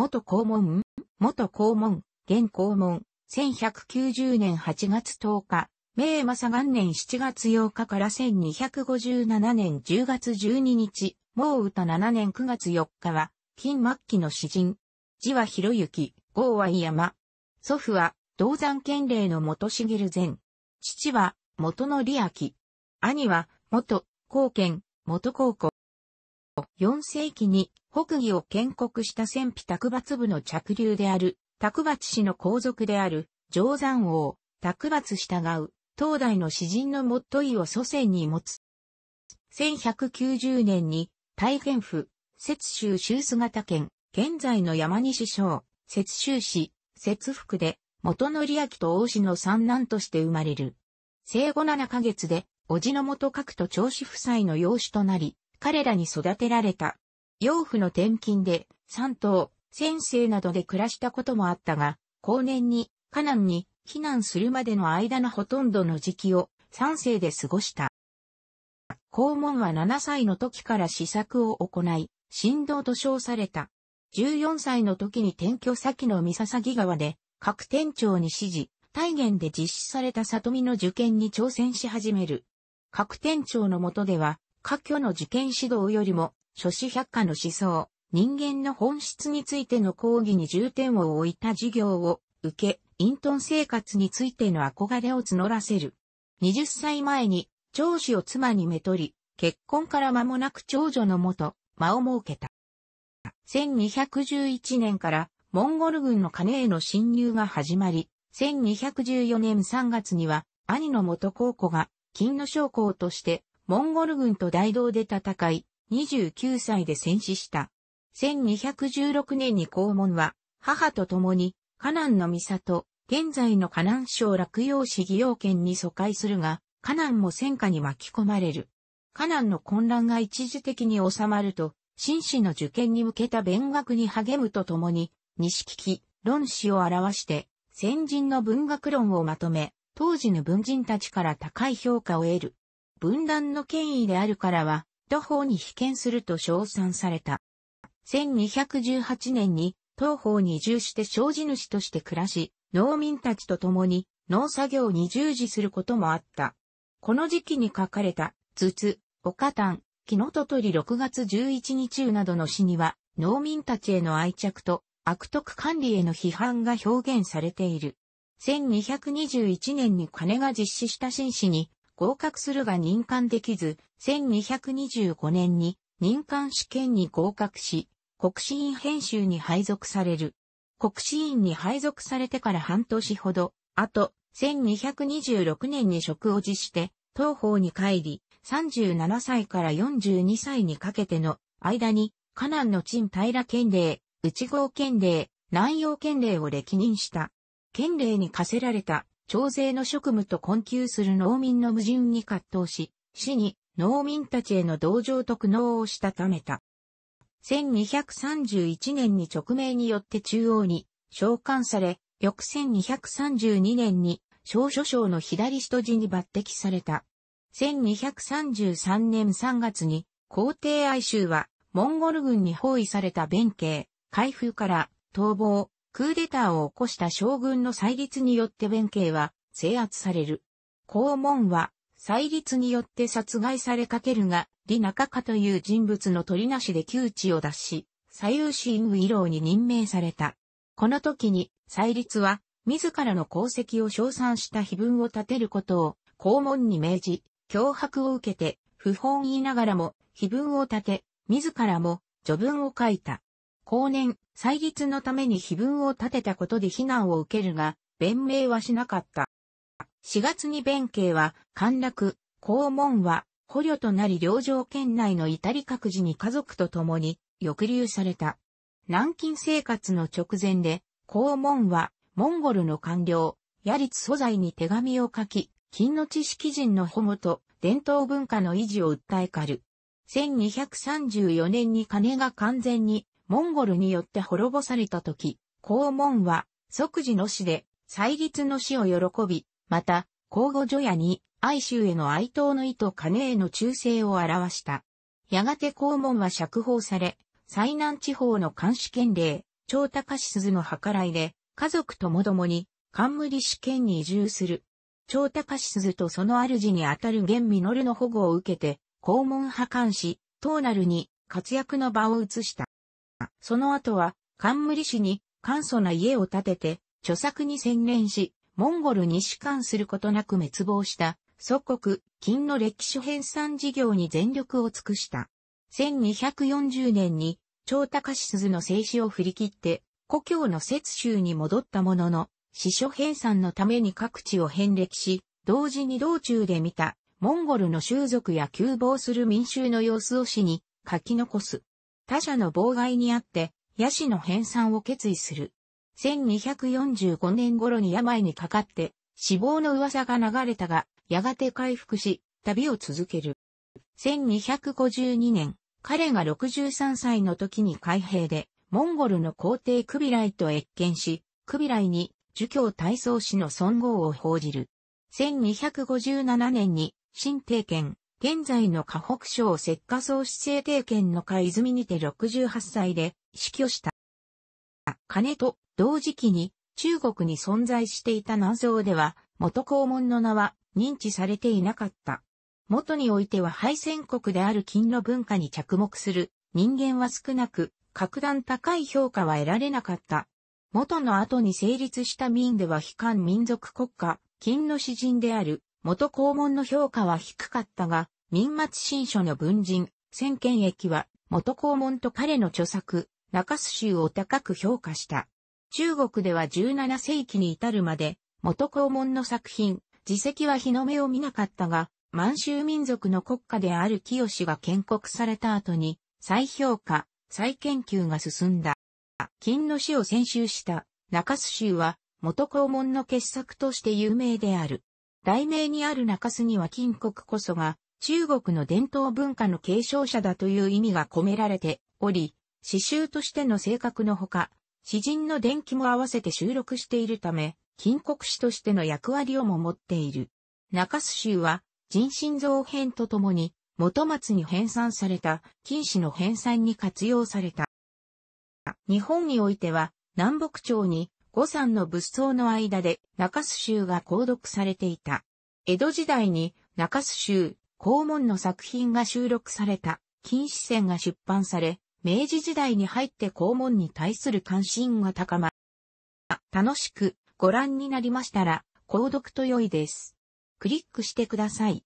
元公文元公文、現公文、1190年8月10日、明正元年7月8日から1257年10月12日、もう歌7年9月4日は、金末期の詩人。字は広行、号は井山。祖父は、銅山県令の元茂前。父は、元の利明。兄は、元、高賢、元高校。4世紀に北魏を建国した戦費卓抜部の着流である、卓抜氏の皇族である、定山王、卓抜従う、東大の詩人のもっといを祖先に持つ。1190年に、大変府、摂州州姿県、現在の山西省、摂州市、摂福で、元則明と王子の三男として生まれる。生後7ヶ月で、叔父の元角と長子夫妻の養子となり、彼らに育てられた。養父の転勤で、三島、先生などで暮らしたこともあったが、後年に、カナンに避難するまでの間のほとんどの時期を三世で過ごした。校門は7歳の時から試作を行い、振動と称された。14歳の時に転居先の三笹木川で、各店長に指示、体現で実施された里見の受験に挑戦し始める。各店長のとでは、科挙の受験指導よりも、諸子百科の思想、人間の本質についての講義に重点を置いた授業を受け、隠遁生活についての憧れを募らせる。20歳前に、長子を妻にめとり、結婚から間もなく長女のもと、間を設けた。1211年からモンゴル軍の金への侵入が始まり、1214年3月には兄の元孝子が金の将校としてモンゴル軍と大道で戦い、29歳で戦死した。1216年に公文は、母と共に、カナンの里、現在のカナン省落葉市義陽県に疎開するが、カナンも戦火に巻き込まれる。カナンの混乱が一時的に収まると、紳士の受験に向けた勉学に励むとともに、西聞き、論史を表して、先人の文学論をまとめ、当時の文人たちから高い評価を得る。分断の権威であるからは、徒法に被験すると称賛された。1218年に、東方に移住して生地主として暮らし、農民たちと共に農作業に従事することもあった。この時期に書かれた、頭痛、おかたん、木のととり6月11日などの詩には、農民たちへの愛着と、悪徳管理への批判が表現されている。1221年に金が実施した紳士に、合格するが任官できず、1225年に任官試験に合格し、国士院編集に配属される。国士院に配属されてから半年ほど、あと、1226年に職を辞して、東方に帰り、37歳から42歳にかけての間に、河南の陳平県令、内郷県令、南洋県令を歴任した。県令に課せられた徴税の職務と困窮する農民の矛盾に葛藤し、死に農民たちへの同情と苦悩をしたためた。1231年に直命によって中央に召喚され、翌1232年に小書省の左下地に抜擢された。1233年3月に皇帝哀州はモンゴル軍に包囲された弁慶、開封から逃亡、クーデターを起こした将軍の再立によって弁慶は制圧される。公門は再立によって殺害されかけるが、李中家という人物の取りなしで窮地を脱し、左右新右郎に任命された。この時に、再立は、自らの功績を称賛した碑文を立てることを、公門に命じ、脅迫を受けて、不本意ながらも、碑文を立て、自らも、序文を書いた。後年、祭立のために碑文を立てたことで非難を受けるが、弁明はしなかった。4月に弁慶は、陥落、公門は、捕虜となり領城圏内の至り各自に家族と共に、抑留された。南京生活の直前で、公門は、モンゴルの官僚、ヤリツ素材に手紙を書き、金の知識人の保護と伝統文化の維持を訴えかる。1234年に金が完全にモンゴルによって滅ぼされた時、公門は即時の死で再立の死を喜び、また、皇后女屋に哀愁への哀悼の意と金への忠誠を表した。やがて公門は釈放され、災難地方の監視権令、長高志鈴の計らいで、家族ともどもに、冠試験に移住する。長高志鈴とその主にあたる玄実の保護を受けて、公門破官し、東なるに活躍の場を移した。その後は、冠市に簡素な家を建てて、著作に専念し、モンゴルに仕官することなく滅亡した、祖国、金の歴史編纂事業に全力を尽くした。1240年に、長高鈴の制止を振り切って、故郷の雪州に戻ったものの、私書編纂のために各地を遍歴し、同時に道中で見た、モンゴルの習俗や急乏する民衆の様子を詩に書き残す。他者の妨害にあって、ヤシの編纂を決意する。1245年頃に病にかかって、死亡の噂が流れたが、やがて回復し、旅を続ける。1252年、彼が63歳の時に開閉で、モンゴルの皇帝クビライと越見し、クビライに、儒教体操師の尊号を報じる。1257年に、新帝権、現在の河北省石化総始制定権の会泉にて68歳で死去した。金と同時期に中国に存在していた南宋では元公門の名は認知されていなかった。元においては敗戦国である金の文化に着目する人間は少なく格段高い評価は得られなかった。元の後に成立した民では非漢民族国家、金の詩人である元公門の評価は低かったが、民末新書の文人、千賢益は、元公門と彼の著作、中洲州を高く評価した。中国では17世紀に至るまで、元公門の作品、自責は日の目を見なかったが、満州民族の国家である清が建国された後に、再評価、再研究が進んだ。金の死を先週した中洲州は、元公門の傑作として有名である。題名にある中洲には金国こそが中国の伝統文化の継承者だという意味が込められており、詩集としての性格のほか、詩人の伝記も合わせて収録しているため、金国詩としての役割をも持っている。中洲集は、人心造編とともに、元松に編纂された、金史の編纂に活用された。日本においては、南北朝に五山の仏像の間で中洲州が購読されていた。江戸時代に中洲州、公文の作品が収録された、禁止線が出版され、明治時代に入って公文に対する関心が高また。楽しくご覧になりましたら、購読と良いです。クリックしてください。